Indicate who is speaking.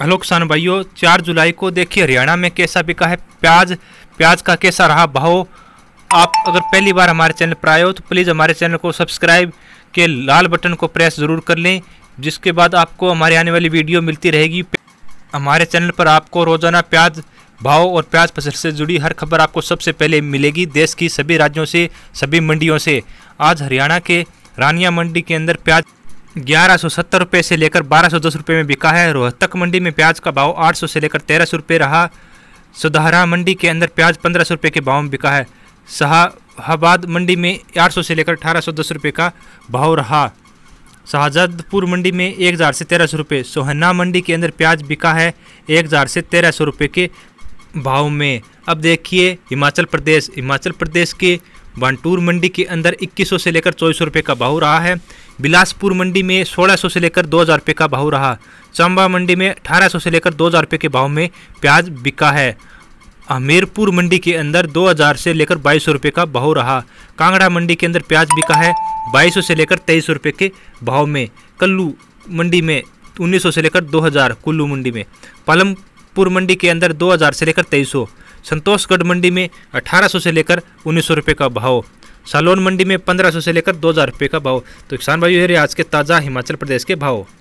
Speaker 1: hello किसान भाइयों चार जुलाई को देखिए हरियाणा में कैसा बिका है प्याज प्याज का कैसा रहा भाव आप अगर पहली बार हमारे चैनल पर आए हो तो प्लीज़ हमारे चैनल को सब्सक्राइब के लाल बटन को प्रेस ज़रूर कर लें जिसके बाद आपको हमारे आने वाली वीडियो मिलती रहेगी हमारे चैनल पर आपको रोज़ाना प्याज भाव और प्याज फसल से जुड़ी हर खबर आपको सबसे पहले मिलेगी देश की सभी राज्यों से सभी मंडियों से आज हरियाणा के रानिया मंडी के अंदर प्याज ग्यारह सौ सत्तर रुपये से लेकर बारह सौ दस रुपये में बिका है रोहतक मंडी में प्याज का भाव आठ सौ से लेकर तेरह सौ रुपये रहा सुधारा मंडी के अंदर प्याज पंद्रह सौ रुपये के भाव में बिका है शाहबाद मंडी में आठ सौ से लेकर अठारह सौ दस रुपये का भाव रहा शाहजादपुर मंडी में एक हज़ार से तेरह सौ रुपये सोहना मंडी के अंदर प्याज बिका है एक हज़ार से तेरह सौ रुपये के भाव में अब देखिए हिमाचल प्रदेश हिमाचल प्रदेश के बांटूर मंडी के अंदर इक्कीस सौ से लेकर चौबीस सौ रुपये का भाव रहा है बिलासपुर मंडी में 1600 से लेकर 2000 रुपये का भाव रहा चंबा मंडी में 1800 से लेकर 2000 रुपये के भाव में प्याज बिका है हमीरपुर मंडी के अंदर 2000 से लेकर बाईस सौ रुपये का भाव रहा कांगड़ा मंडी के अंदर प्याज बिका है 2200 से लेकर तेईस सौ रुपये के भाव में कल्लू मंडी में 1900 से लेकर 2000 कुल्लू मंडी में पालमपुर मंडी के अंदर 2000 से लेकर तेईस संतोषगढ़ मंडी में 1800 से लेकर उन्नीस सौ रुपये का भाव सालोन मंडी में पंद्रह सौ से लेकर दो हज़ार रुपये का भाव तो किसान भाई ये आज के ताज़ा हिमाचल प्रदेश के भाव